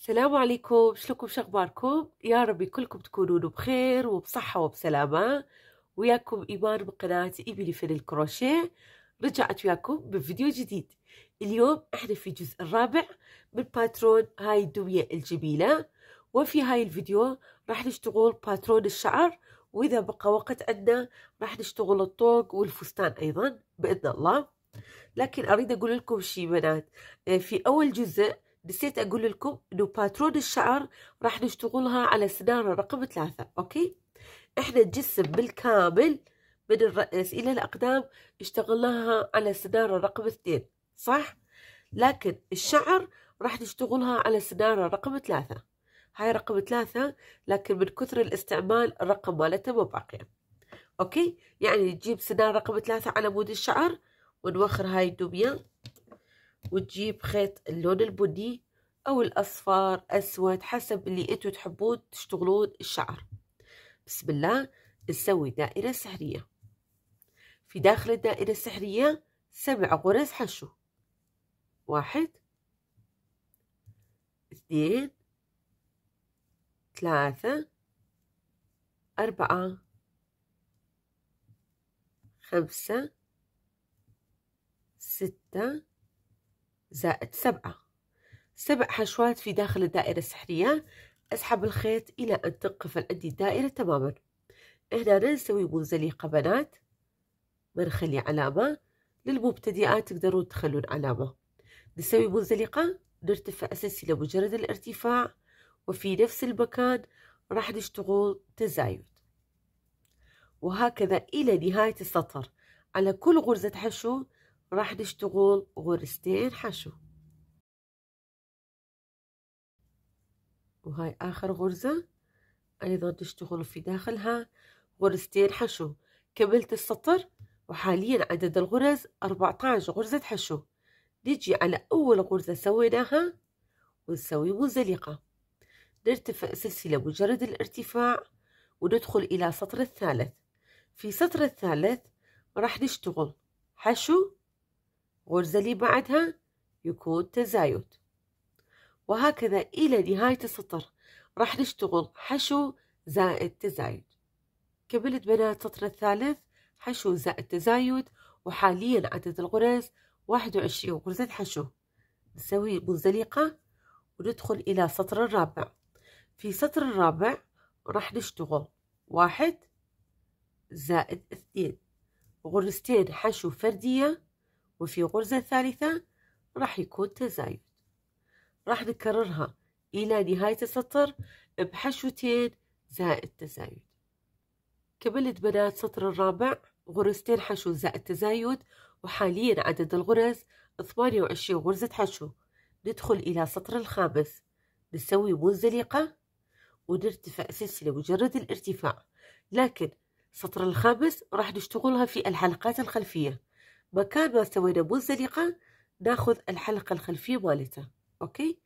السلام عليكم شلونكم شخباركم يا ربي كلكم تكونون بخير وبصحة وبسلامة وياكم إيمان بقناة إيبلي فن الكروشيه رجعت وياكم بفيديو جديد اليوم احنا في الجزء الرابع من باترون هاي الدمية الجميلة وفي هاي الفيديو راح نشتغل باترون الشعر وإذا بقى وقت عندنا راح نشتغل الطوق والفستان أيضا بإذن الله لكن أريد أقول لكم شي بنات في أول جزء نسيت أقول لكم إنه باترون الشعر راح نشتغلها على سنارة رقم ثلاثة أوكي إحنا الجسم بالكامل من الرأس إلى الأقدام اشتغلناها على سنارة رقم اثنين صح؟ لكن الشعر راح نشتغلها على سنارة رقم ثلاثة هاي رقم ثلاثة لكن من كثر الاستعمال الرقم مالته مو باقية أوكي يعني نجيب سنارة رقم ثلاثة على مود الشعر ونوخر هاي الدمية وتجيب خيط اللون البني او الاصفر اسود حسب اللي انتو تحبون تشتغلون الشعر بسم الله نسوي دائرة سحرية في داخل الدائرة السحرية سبع غرز حشو واحد اثنين ثلاثة أربعة خمسة ستة زائد سبعة سبع حشوات في داخل الدائرة السحرية أسحب الخيط إلى أن تقفل عندي الدائرة تماما هنا نسوي منزلقة بنات بنخلي علامة للمبتدئات تقدرون تخلون علامة نسوي منزلقة نرتفع أساسي لمجرد الارتفاع وفي نفس المكان راح نشتغل تزايد وهكذا إلى نهاية السطر على كل غرزة حشو راح نشتغل غرزتين حشو وهاي آخر غرزة أيضا نشتغل في داخلها غرزتين حشو كملت السطر وحاليا عدد الغرز 14 غرزة حشو نجي على أول غرزة سويناها ونسوي منزلقة نرتفع سلسلة مجرد الارتفاع وندخل إلى سطر الثالث في سطر الثالث راح نشتغل حشو غرزة اللي بعدها يكون تزايد وهكذا إلى نهاية السطر راح نشتغل حشو زائد تزايد كملت بنات السطر الثالث حشو زائد تزايد وحاليا عدد الغرز واحد وعشرين غرزة حشو نسوي منزلقة وندخل إلى السطر الرابع في سطر الرابع راح نشتغل واحد زائد اثنين غرزتين حشو فردية وفي غرزة ثالثة راح يكون تزايد راح نكررها إلى نهاية السطر بحشوتين زائد تزايد كملت بنات السطر الرابع غرزتين حشو زائد تزايد وحاليا عدد الغرز 28 غرزة حشو ندخل إلى السطر الخامس نسوي منزلقة ونرتفع سلسلة مجرد الارتفاع لكن السطر الخامس راح نشتغلها في الحلقات الخلفية مكان ما سوينا منزلقة ناخذ الحلقة الخلفية مالتها أوكي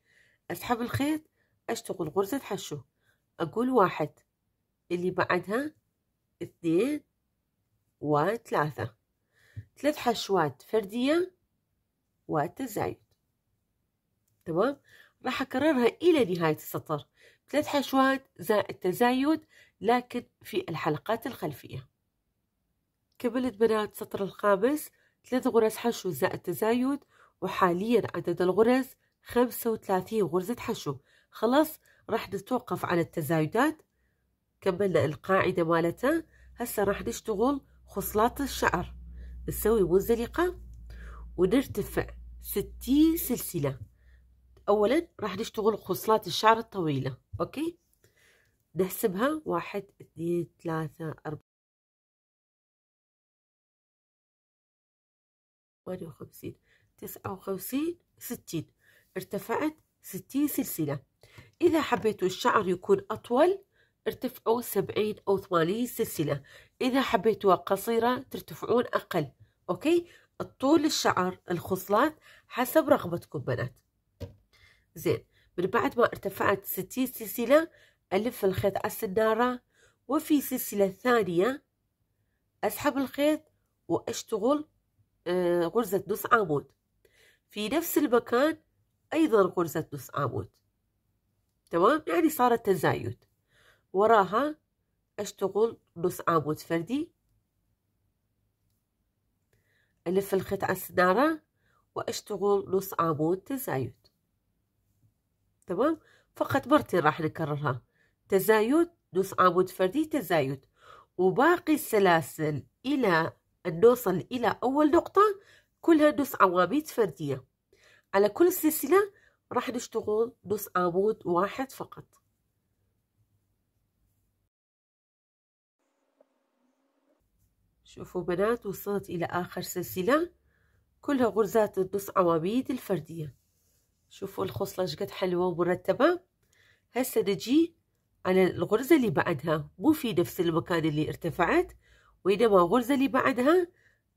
أسحب الخيط أشتغل غرزة حشو أقول واحد اللي بعدها اثنين وثلاثة ثلاث حشوات فردية وتزايد تمام راح أكررها إلى نهاية السطر ثلاث حشوات زائد تزايد لكن في الحلقات الخلفية كملت بنات السطر الخامس ثلاث غرز حشو زائد تزايد وحاليا عدد الغرز خمسة وثلاثين غرزة حشو خلاص راح نتوقف على التزايدات كملنا القاعدة مالتها هسا راح نشتغل خصلات الشعر نسوي منزلقة ونرتفع ستين سلسلة أولا راح نشتغل خصلات الشعر الطويلة أوكي نحسبها واحد اثنين ثلاثة أربعة وخمسين تسعة وخمسين ستين ارتفعت ستين سلسلة إذا حبيتوا الشعر يكون أطول ارتفعوا سبعين أو ثمانين سلسلة إذا حبيتوها قصيرة ترتفعون أقل أوكي الطول الشعر الخصلات حسب رغبتكم بنات زين من بعد ما ارتفعت ستين سلسلة ألف الخيط على السنارة وفي سلسلة ثانية أسحب الخيط وأشتغل آه، غرزة نص عمود في نفس المكان أيضا غرزة نص عمود تمام يعني صارت تزايد وراها أشتغل نص عمود فردي ألف الخيط على السنارة وأشتغل نص عمود تزايد تمام فقط مرتين راح نكررها تزايد نص عمود فردي تزايد وباقي السلاسل إلى نوصل الى اول نقطه كلها نص عواميد فرديه على كل سلسله راح نشتغل نص عمود واحد فقط شوفوا بنات وصلت الى اخر سلسله كلها غرزات النص عواميد الفرديه شوفوا الخصله شقد حلوه ومرتبه هسه نجي على الغرزه اللي بعدها مو في نفس المكان اللي ارتفعت وإذا ما غرزة بعدها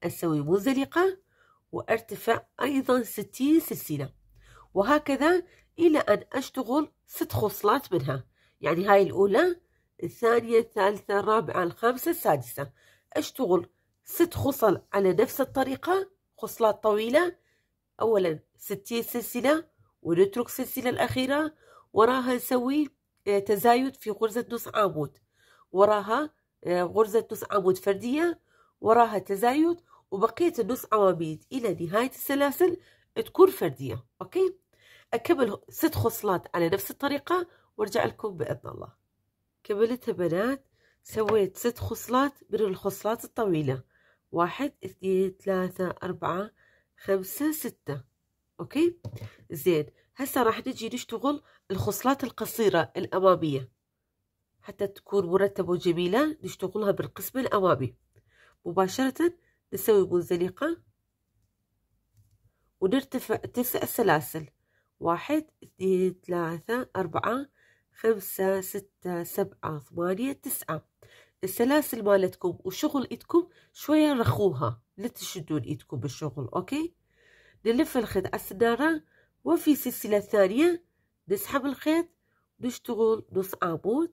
أسوي منزلقة وأرتفع أيضا ستين سلسلة وهكذا إلى أن أشتغل ست خصلات منها يعني هاي الأولى الثانية الثالثة الرابعة الخامسة السادسة أشتغل ست خصل على نفس الطريقة خصلات طويلة أولا ستين سلسلة ونترك السلسلة الأخيرة وراها نسوي آه، تزايد في غرزة نص عمود وراها غرزة نص عمود فردية وراها تزايد وبقية النص عواميد إلى نهاية السلاسل تكون فردية أوكي أكمل ست خصلات على نفس الطريقة وارجع لكم بإذن الله كملتها بنات سويت ست خصلات من الخصلات الطويلة واحد اثنين ثلاثة أربعة خمسة ستة أوكي زين هسا راح نجي نشتغل الخصلات القصيرة الأمامية حتى تكون مرتبة وجميلة نشتغلها بالقسم الأمامي مباشرة نسوي منزلقة ونرتفع تسع سلاسل واحد اثنين ثلاثة أربعة خمسة ستة سبعة ثمانية تسعة السلاسل مالتكم وشغل ايدكم شوية رخوها لا تشدون ايدكم بالشغل اوكي نلف الخيط على السنارة وفي سلسلة ثانية نسحب الخيط نشتغل نص عمود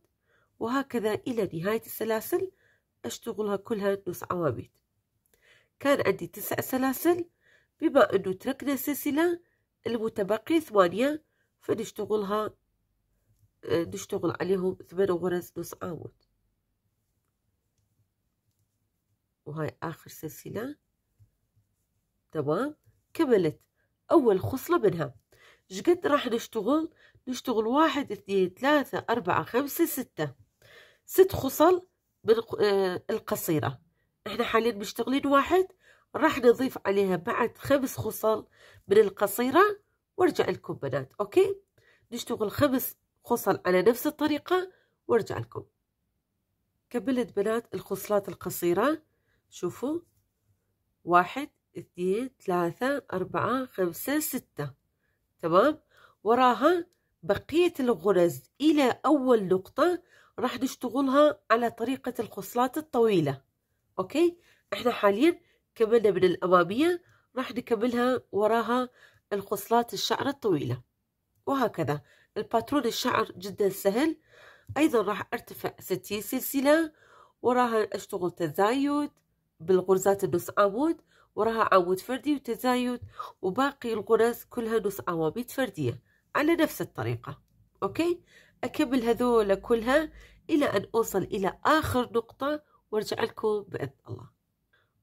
وهكذا إلى نهاية السلاسل أشتغلها كلها نص عواميد كان عندي تسع سلاسل بما أنه تركنا سلسلة المتبقي ثمانية فنشتغلها آه، نشتغل عليهم ثمان غرز نص عمود وهاي آخر سلسلة تمام كملت أول خصلة منها شقد راح نشتغل نشتغل واحد اثنين ثلاثة أربعة خمسة ستة ست خصل آه، القصيرة احنا حاليا مشتغلين واحد راح نضيف عليها بعد خمس خصل من القصيرة وارجع لكم بنات اوكي نشتغل خمس خصل على نفس الطريقة وارجع لكم كملت بنات الخصلات القصيرة شوفوا واحد اثنين ثلاثة أربعة خمسة ستة تمام وراها بقية الغرز إلى أول نقطة راح نشتغلها على طريقة الخصلات الطويلة أوكي إحنا حاليا كملنا من الأمامية راح نكملها وراها الخصلات الشعر الطويلة وهكذا الباترون الشعر جدا سهل أيضا راح أرتفع ستين سلسلة وراها أشتغل تزايد بالغرزات النص عمود وراها عمود فردي وتزايد وباقي الغرز كلها نص عواميد فردية على نفس الطريقة أوكي أكمل هذول كلها إلى أن أوصل إلى آخر نقطة وارجع لكم بإذن الله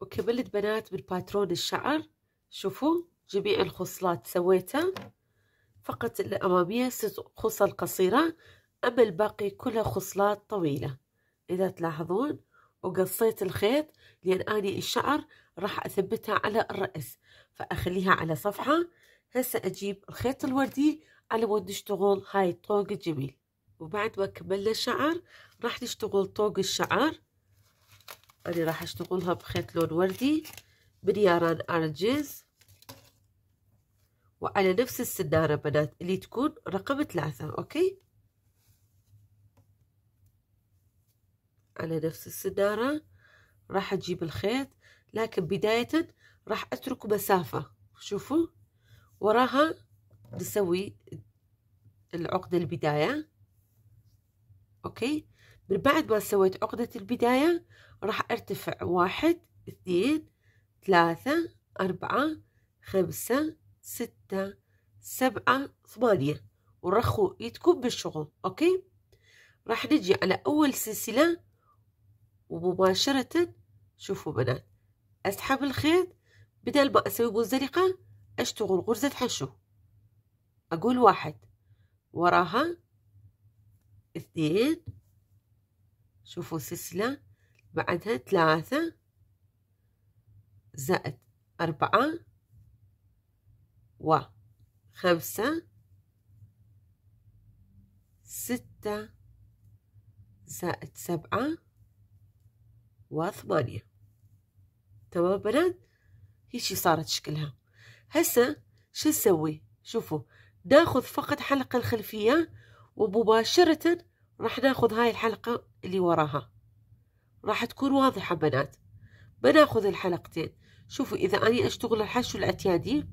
وكملت بنات من باترون الشعر شوفوا جميع الخصلات سويتها فقط الأمامية ست خصل قصيرة أما الباقي كلها خصلات طويلة إذا تلاحظون وقصيت الخيط لأن أني الشعر راح أثبتها على الرأس فأخليها على صفحة هسه أجيب الخيط الوردي على مود نشتغل هاي الطوق الجميل وبعد ما كمل الشعر راح نشتغل طوق الشعر أنا راح أشتغلها بخيط لون وردي بنياران أرنجز وعلى نفس السنارة بنات اللي تكون رقم ثلاثة أوكي على نفس السنارة راح أجيب الخيط لكن بداية راح أترك مسافة شوفوا وراها نسوي العقدة البداية اوكي من بعد ما سويت عقدة البداية راح ارتفع واحد اثنين ثلاثة أربعة خمسة ستة سبعة ثمانية ورخوا ايدكم بالشغل اوكي راح نجي على اول سلسلة ومباشرة شوفوا بنات اسحب الخيط بدل ما اسوي منزلقة اشتغل غرزة حشو اقول واحد وراها اثنين شوفوا سلسلة بعدها ثلاثة زائد أربعة وخمسة ستة زائد سبعة وثمانية تمام بنات هيشي صارت شكلها هسه شو نسوي شوفوا ناخذ فقط حلقة الخلفية ومباشرة راح ناخذ هاي الحلقة اللي وراها راح تكون واضحة بنات بناخذ الحلقتين شوفوا إذا أني أشتغل الحشو الاعتيادي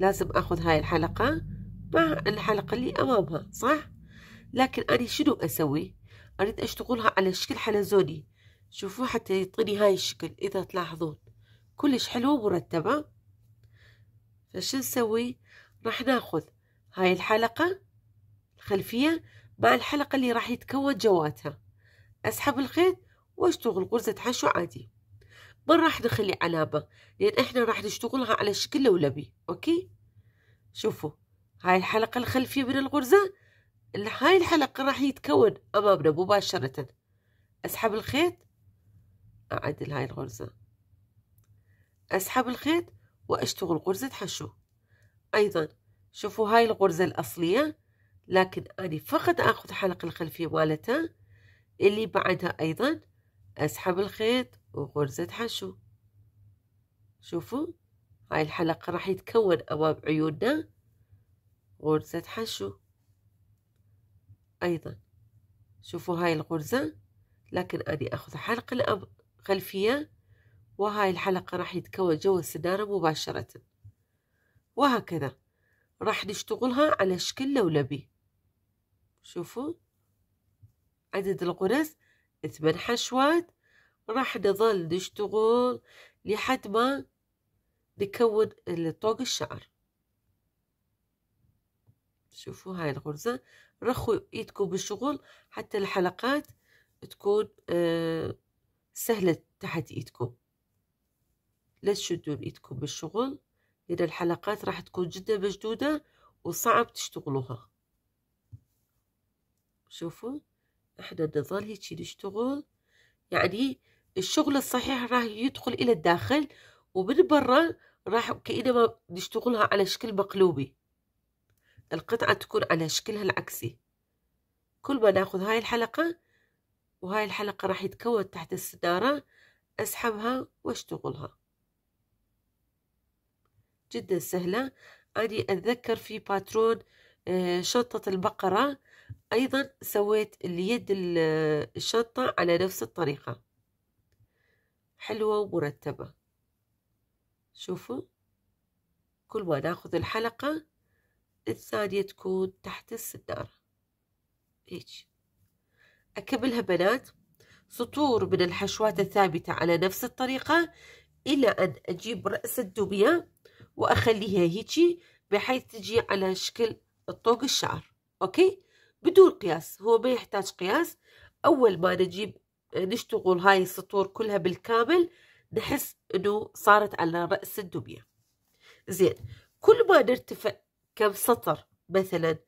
لازم أخذ هاي الحلقة مع الحلقة اللي أمامها صح؟ لكن أنا شنو أسوي؟ أريد أشتغلها على شكل حلزوني شوفوا حتى يعطيني هاي الشكل إذا تلاحظون كلش حلوة ومرتبة فش نسوي؟ راح ناخذ هاي الحلقة الخلفية مع الحلقة اللي راح يتكون جواتها أسحب الخيط وأشتغل غرزة حشو عادي ما راح نخلي علامة لأن إحنا راح نشتغلها على شكل لولبي أوكي شوفوا هاي الحلقة الخلفية من الغرزة هاي الحلقة راح يتكون أمامنا مباشرة أسحب الخيط أعدل هاي الغرزة أسحب الخيط وأشتغل غرزة حشو أيضا شوفوا هاي الغرزة الأصلية لكن أنا فقط أخذ الحلقة الخلفية مالتها اللي بعدها أيضا أسحب الخيط وغرزة حشو شوفوا هاي الحلقة راح يتكون أمام عيوننا غرزة حشو أيضا شوفوا هاي الغرزة لكن أني أخذ حلقة الخلفية وهاي الحلقة راح يتكون جوا السنارة مباشرة وهكذا راح نشتغلها على شكل لولبي شوفوا عدد الغرز ثمان حشوات راح نظل نشتغل لحد ما نكون طوق الشعر شوفوا هاي الغرزة رخوا ايدكم بالشغل حتى الحلقات تكون آه، سهلة تحت ايدكم لا تشدون ايدكم بالشغل لان الحلقات راح تكون جدا مشدودة وصعب تشتغلوها شوفوا احنا نظل هيك نشتغل يعني الشغل الصحيح راح يدخل الى الداخل ومن برا راح كانما نشتغلها على شكل مقلوبي القطعة تكون على شكلها العكسي كل ما ناخذ هاي الحلقة وهاي الحلقة راح يتكون تحت السنارة اسحبها واشتغلها جدا سهلة أني أتذكر في باترون آه، شنطة البقرة أيضا سويت اليد الشنطة على نفس الطريقة حلوة ومرتبة شوفوا كل ما ناخذ الحلقة الثانية تكون تحت السنارة هيك أكملها بنات سطور من الحشوات الثابتة على نفس الطريقة إلى أن أجيب رأس الدمية وأخليها هيجي بحيث تجي على شكل طوق الشعر أوكي بدون قياس هو ما يحتاج قياس أول ما نجيب نشتغل هاي السطور كلها بالكامل نحس أنه صارت على رأس الدمية زين كل ما نرتفع كم سطر مثلا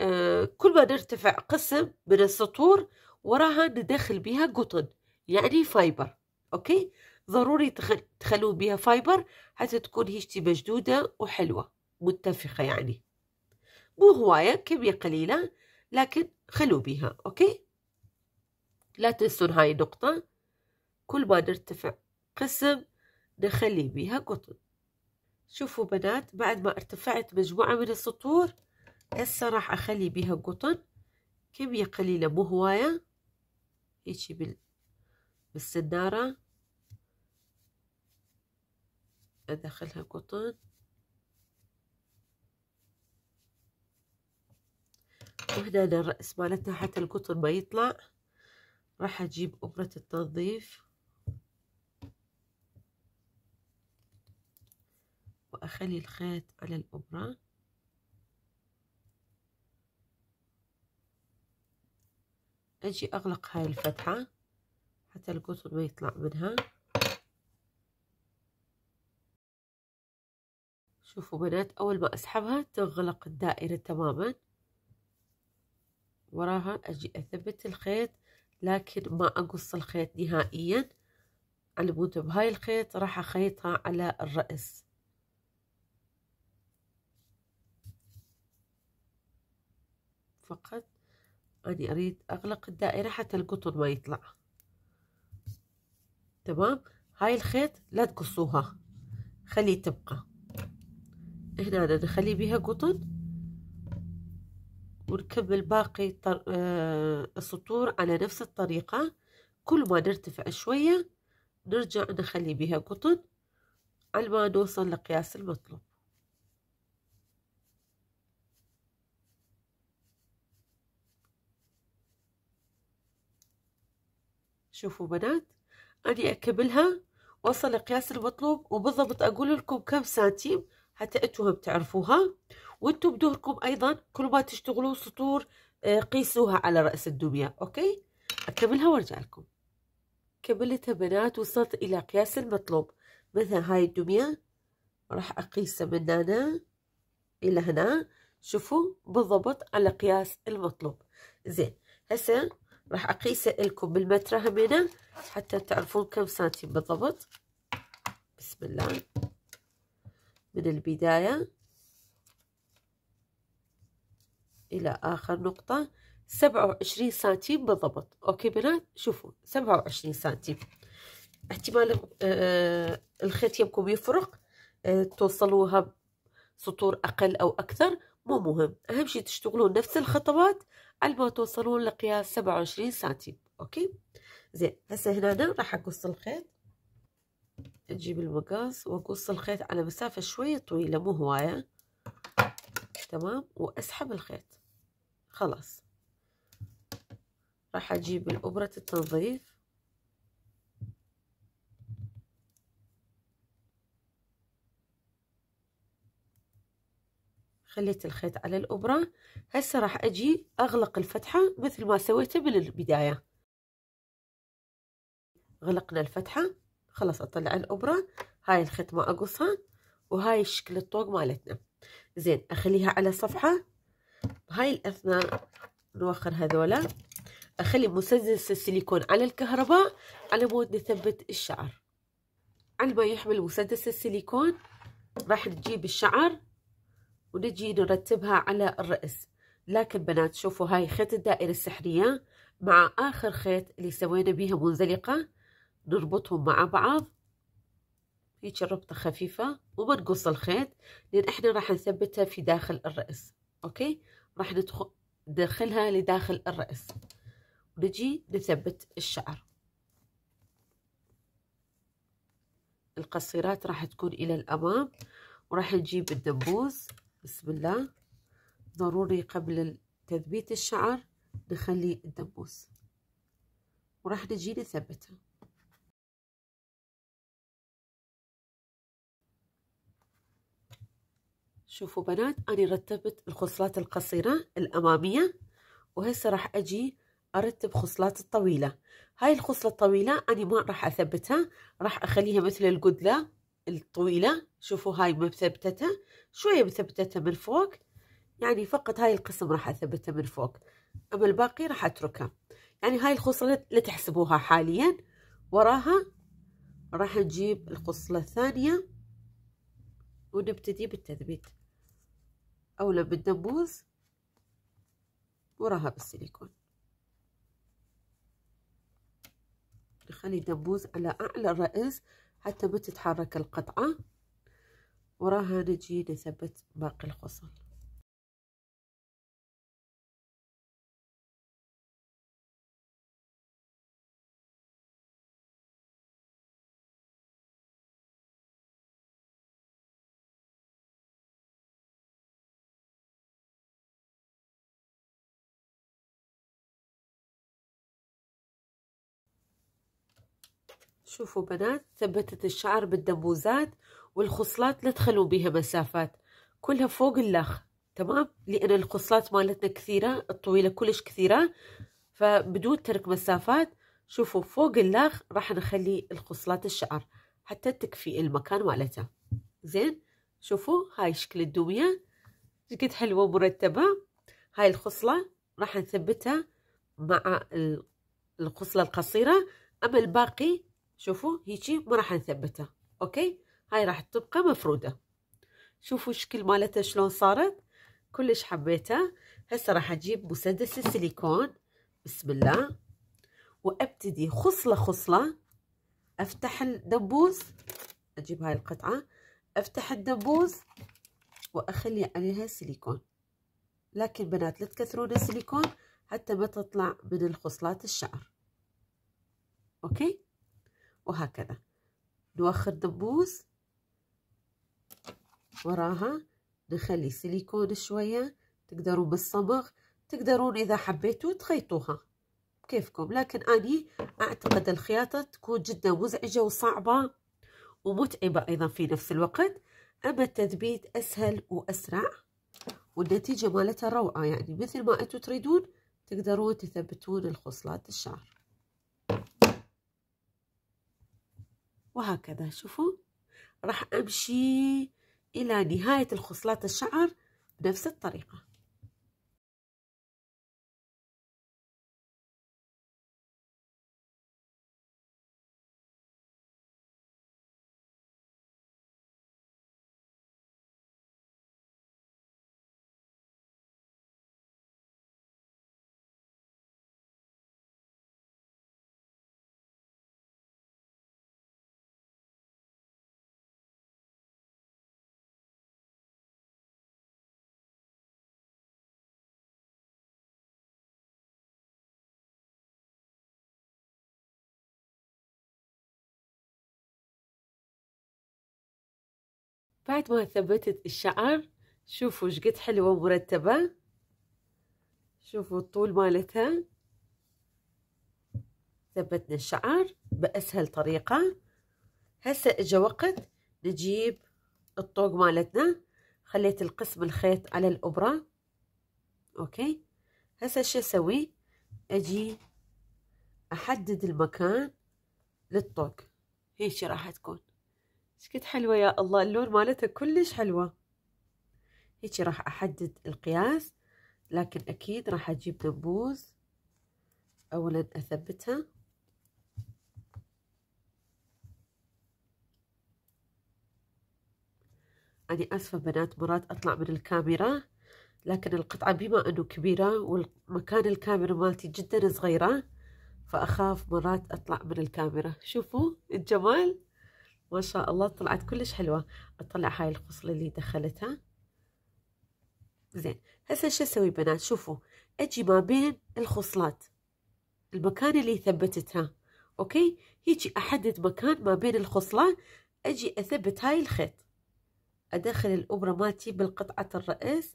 آه، كل ما نرتفع قسم من السطور وراها ندخل بها قطن يعني فايبر أوكي ضروري تخلو تخلون بها فايبر حتى تكون هيشتي مشدودة وحلوة متفقة يعني مو هواية كمية قليلة لكن خلوا بها أوكي لا تنسون هاي النقطة كل ما نرتفع قسم نخلي بيها قطن شوفوا بنات بعد ما ارتفعت مجموعة من السطور هسه راح أخلي بيها قطن كمية قليلة مو هواية هيجي بال... بالسنارة أدخلها قطن وحدة للرأس مالتها حتى القطن ما يطلع راح أجيب أبرة التنظيف وأخلي الخيط على الأبرة أجي أغلق هاي الفتحة حتى القطن ما يطلع منها شوفوا بنات أول ما أسحبها تغلق الدائرة تماما وراها أجي أثبت الخيط لكن ما أقص الخيط نهائيا على مود بهاي الخيط راح أخيطها على الرأس فقط أنا أريد أغلق الدائرة حتى القطن ما يطلع تمام هاي الخيط لا تقصوها خليه تبقى هنا نخلي بها قطن ونكمل باقي آه، السطور على نفس الطريقة كل ما نرتفع شوية نرجع نخلي بها قطن على ما نوصل لقياس المطلوب شوفوا بنات أنا أكملها وصل لقياس المطلوب وبالضبط أقول لكم كم سنتيم حتى انتم بتعرفوها وانتو بدوركم ايضا كل ما تشتغلوا سطور آه، قيسوها على راس الدميه اوكي اكملها وارجع لكم كملتها بنات وصلت الى قياس المطلوب مثلا هاي الدميه راح اقيسها من هنا الى هنا شوفوا بالضبط على قياس المطلوب زين هسه راح اقيسه لكم بالمتر همينه حتى تعرفون كم سنتيم بالضبط بسم الله من البداية إلى آخر نقطة سبعة وعشرين سنتيم بالضبط أوكي بنات شوفوا سبعة وعشرين سنتيم احتمال آه الخيط يمكم يفرق آه توصلوها سطور أقل أو أكثر مو مهم أهم شي تشتغلون نفس الخطوات على ما توصلون لقياس سبعة وعشرين سنتيم أوكي زين هسه هنا راح أقص الخيط اجيب المقاس واقص الخيط على مسافة شوية طويلة مو هواية تمام واسحب الخيط خلاص راح اجيب الابرة التنظيف خليت الخيط على الابرة هسه راح اجي اغلق الفتحة مثل ما سويته من البداية غلقنا الفتحة خلاص اطلع الابره هاي الختمة اقصها وهاي شكل الطوق مالتنا زين اخليها على صفحه هاي الاثناء نوخر هذولا اخلي مسدس السيليكون على الكهرباء على مود نثبت الشعر على ما يحمل مسدس السيليكون راح نجيب الشعر ونجي نرتبها على الرأس لكن بنات شوفوا هاي خيط الدائرة السحرية مع آخر خيط اللي سوينا بيها منزلقة نربطهم مع بعض هيك ربطة خفيفة وما نقص الخيط لأن احنا راح نثبتها في داخل الرأس أوكي راح ندخل ندخلها لداخل الرأس ونجي نثبت الشعر القصيرات راح تكون إلى الأمام وراح نجيب الدبوس بسم الله ضروري قبل تثبيت الشعر نخلي الدبوس وراح نجي نثبته شوفوا بنات أنا رتبت الخصلات القصيرة الأمامية وهسه راح أجي أرتب خصلات الطويلة هاي الخصلة الطويلة أنا ما راح أثبتها راح أخليها مثل القدلة الطويلة شوفوا هاي مثبتتها شوية مثبتتها من فوق يعني فقط هاي القسم راح أثبتها من فوق أما الباقي راح أتركها يعني هاي الخصلة اللي تحسبوها حاليا وراها راح نجيب الخصلة الثانية ونبتدي بالتثبيت أولى بالدبوس وراها بالسيليكون نخلي الدبوس على أعلى الرأس حتى ما تتحرك القطعة وراها نجي نثبت باقي الخصل شوفوا بنات ثبتت الشعر بالدبوزات والخصلات لا تخلوا بيها مسافات كلها فوق اللخ تمام لأن الخصلات مالتنا كثيرة الطويلة كلش كثيرة فبدون ترك مسافات شوفوا فوق اللخ راح نخلي الخصلات الشعر حتى تكفي المكان مالتها زين شوفوا هاي شكل الدميه قد حلوة ومرتبه هاي الخصلة راح نثبتها مع الخصلة القصيرة أما الباقي شوفوا هيجي ما راح نثبتها اوكي هاي راح تبقى مفروده شوفوا الشكل مالتها شلون صارت كلش حبيتها هسه راح اجيب مسدس السيليكون بسم الله وابتدي خصله خصله افتح الدبوس اجيب هاي القطعه افتح الدبوس واخلي عليها سيليكون لكن بنات لا تكثرون السيليكون حتى ما تطلع من الخصلات الشعر اوكي وهكذا نوخر دبوس وراها نخلي سيليكون شويه تقدروا بالصبغ تقدرون اذا حبيتوا تخيطوها بكيفكم لكن اني اعتقد الخياطه تكون جدا مزعجه وصعبه ومتعبه ايضا في نفس الوقت اما التثبيت اسهل واسرع والنتيجه مالتها روعه يعني مثل ما انتم تريدون تقدرون تثبتون الخصلات الشعر وهكذا شوفوا راح أمشي إلى نهاية الخصلات الشعر بنفس الطريقة بعد ما ثبتت الشعر شوفوا شقد حلوة مرتبة شوفوا الطول مالتها ثبتنا الشعر بأسهل طريقة هسه اجا وقت نجيب الطوق مالتنا خليت القسم الخيط على الابره اوكي هسه شو اسوي اجي احدد المكان للطوق هيك راح تكون شكد حلوة يا الله اللون مالتها كلش حلوة هيجي راح أحدد القياس لكن أكيد راح أجيب دبوز أولا أثبتها أنا آسفة بنات مرات أطلع من الكاميرا لكن القطعة بما أنه كبيرة والمكان الكاميرا مالتي جدا صغيرة فأخاف مرات أطلع من الكاميرا شوفوا الجمال ما شاء الله طلعت كلش حلوه اطلع هاي الخصله اللي دخلتها زين هسه شو اسوي بنات شوفوا اجي ما بين الخصلات المكان اللي ثبتتها اوكي هيجي احدد مكان ما بين الخصله اجي اثبت هاي الخيط ادخل الابره مالتي بالقطعه الرأس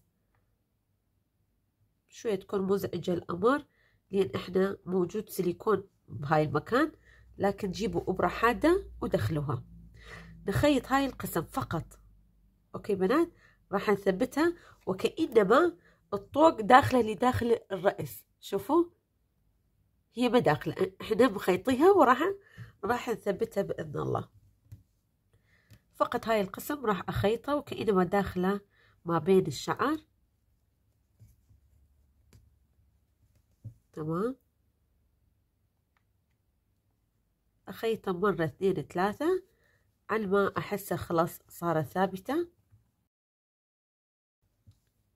شويه تكون مزعجه الامر لان احنا موجود سيليكون بهاي المكان لكن جيبوا ابره حاده ودخلوها نخيط هاي القسم فقط اوكي بنات راح نثبتها وكأنما الطوق داخلة لداخل الرأس شوفوا هي ما داخلة احنا مخيطيها وراح راح نثبتها بإذن الله فقط هاي القسم راح أخيطه وكأنما داخلة ما بين الشعر تمام أخيطه مرة اثنين ثلاثة على ما أحسها خلاص صارت ثابتة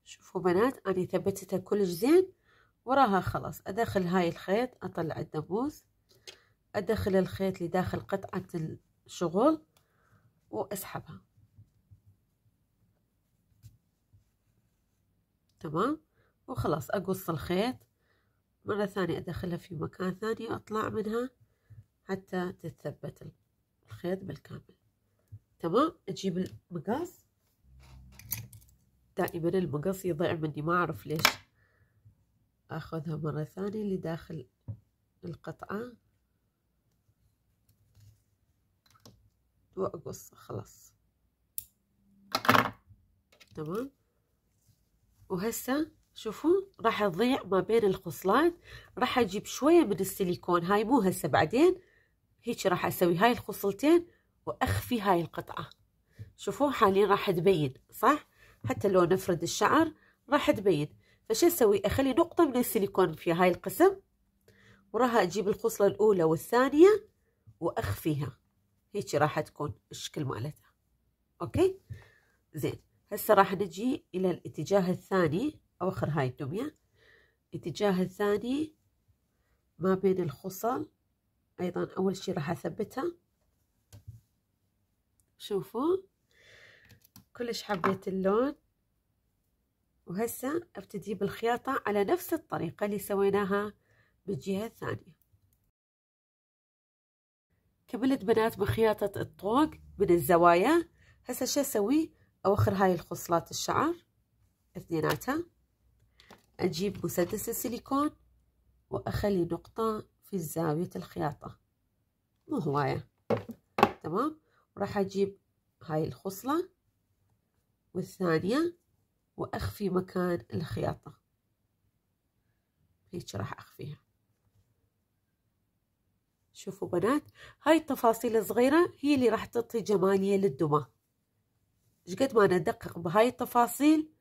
شوفوا بنات أنا ثبتتها كلش زين وراها خلاص أدخل هاي الخيط أطلع الدبوس أدخل الخيط لداخل قطعة الشغل وأسحبها تمام وخلاص أقص الخيط مرة ثانية أدخلها في مكان ثاني اطلع منها حتى تتثبت الخيط بالكامل تمام اجيب المقص دائما المقص يضيع مني ما اعرف ليش اخذها مرة ثانية لداخل القطعة واقص خلاص تمام وهسه شوفوا راح تضيع ما بين الخصلات راح اجيب شوية من السيليكون هاي مو هسه بعدين هيك راح اسوي هاي الخصلتين واخفي هاي القطعه شوفوا حاليا راح تبين صح حتى لو نفرد الشعر راح تبين فشو نسوي اخلي نقطه من السيليكون في هاي القسم وراها اجيب الخصله الاولى والثانيه واخفيها هيك راح تكون الشكل مالتها اوكي زين هسه راح نجي الى الاتجاه الثاني اواخر هاي الدميه الاتجاه الثاني ما بين الخصل ايضا اول شيء راح اثبتها شوفوا كلش حبيت اللون وهسه ابتدي بالخياطة على نفس الطريقة اللي سويناها بالجهة الثانية كملت بنات بخياطة الطوق من الزوايا هسه شو اسوي اوخر هاي الخصلات الشعر اثنيناتها اجيب مسدس السيليكون واخلي نقطة في زاوية الخياطة مو هواية تمام راح اجيب هاي الخصلة والثانية واخفي مكان الخياطة هيك راح اخفيها شوفوا بنات هاي التفاصيل الصغيرة هي اللي راح تعطي جمالية للدمى قد ما ندقق بهاي التفاصيل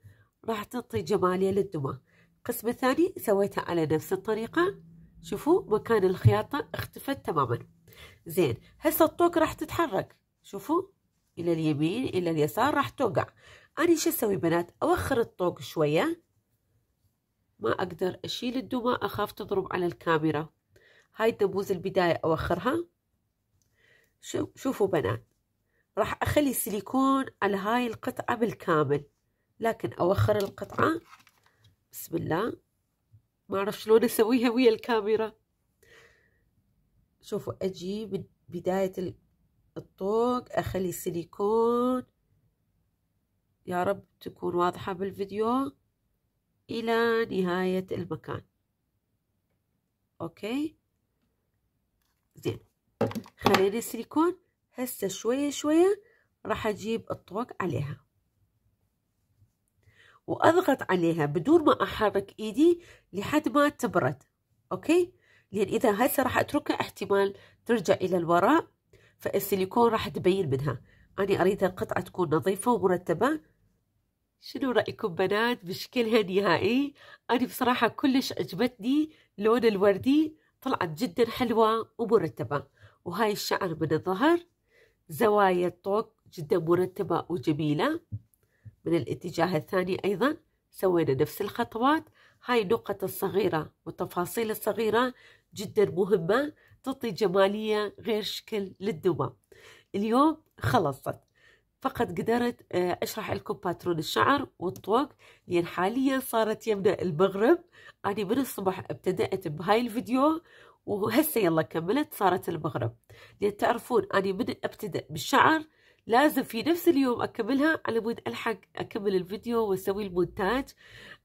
راح تعطي جمالية للدمى القسم الثاني سويتها على نفس الطريقة شوفوا مكان الخياطة اختفت تماما زين هسه الطوق راح تتحرك شوفوا الى اليمين الى اليسار راح توقع انا شو اسوي بنات اوخر الطوق شويه ما اقدر اشيل الدمى اخاف تضرب على الكاميرا هاي تبوز البدايه اوخرها شوفوا بنات راح اخلي السيليكون على هاي القطعه بالكامل لكن اوخر القطعه بسم الله ما اعرف شلون اسويها ويا الكاميرا شوفوا اجي من بدايه الطوق اخلي سيليكون يا رب تكون واضحة بالفيديو الى نهاية المكان اوكي زين خلينا السيليكون هسه شوية شوية راح اجيب الطوق عليها واضغط عليها بدون ما احرك ايدي لحد ما تبرد اوكي لان اذا هسه راح اتركها احتمال ترجع الى الوراء فالسيليكون راح تبين منها أنا أريد القطعة تكون نظيفة ومرتبة شنو رأيكم بنات بشكلها نهائي أنا بصراحة كلش عجبتني لون الوردي طلعت جدا حلوة ومرتبة وهاي الشعر من الظهر زوايا الطوق جدا مرتبة وجميلة من الاتجاه الثاني أيضا سوينا نفس الخطوات هاي النقط الصغيرة والتفاصيل الصغيرة جدا مهمة تعطي جمالية غير شكل للدمى اليوم خلصت فقط قدرت آه، أشرح لكم باترون الشعر والطوق لأن حاليا صارت يمنا المغرب أنا من الصبح ابتدأت بهاي الفيديو وهسه يلا كملت صارت المغرب لأن تعرفون أنا من أبتدأ بالشعر لازم في نفس اليوم أكملها على مود ألحق أكمل الفيديو وأسوي المونتاج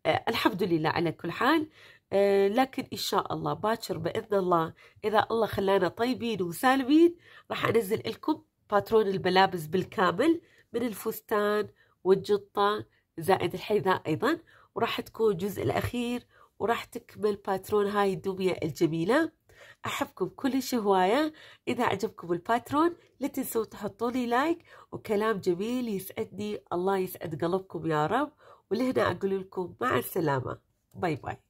أه الحمد لله على كل حال آه، لكن إن شاء الله باكر بإذن الله إذا الله خلانا طيبين وسالمين راح أنزل لكم باترون الملابس بالكامل من الفستان والجطة زائد الحذاء أيضا وراح تكون الجزء الأخير وراح تكمل باترون هاي الدمية الجميلة أحبكم كل هواية إذا عجبكم الباترون لا تنسوا تحطوا لي لايك وكلام جميل يسعدني الله يسعد قلبكم يا رب ولهنا أقول لكم مع السلامة باي باي